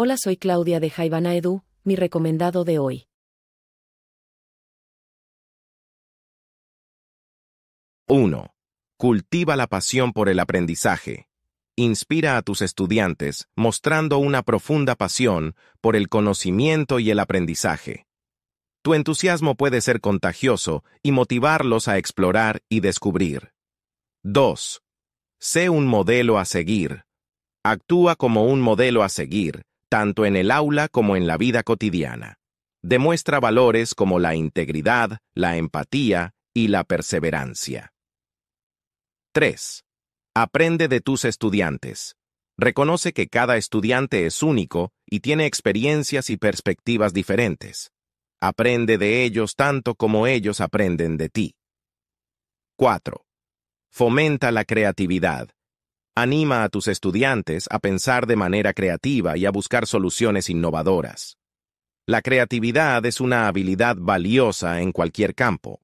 Hola, soy Claudia de Jaivana Edu, mi recomendado de hoy. 1. Cultiva la pasión por el aprendizaje. Inspira a tus estudiantes mostrando una profunda pasión por el conocimiento y el aprendizaje. Tu entusiasmo puede ser contagioso y motivarlos a explorar y descubrir. 2. Sé un modelo a seguir. Actúa como un modelo a seguir, tanto en el aula como en la vida cotidiana. Demuestra valores como la integridad, la empatía y la perseverancia. 3. Aprende de tus estudiantes. Reconoce que cada estudiante es único y tiene experiencias y perspectivas diferentes. Aprende de ellos tanto como ellos aprenden de ti. 4. Fomenta la creatividad. Anima a tus estudiantes a pensar de manera creativa y a buscar soluciones innovadoras. La creatividad es una habilidad valiosa en cualquier campo,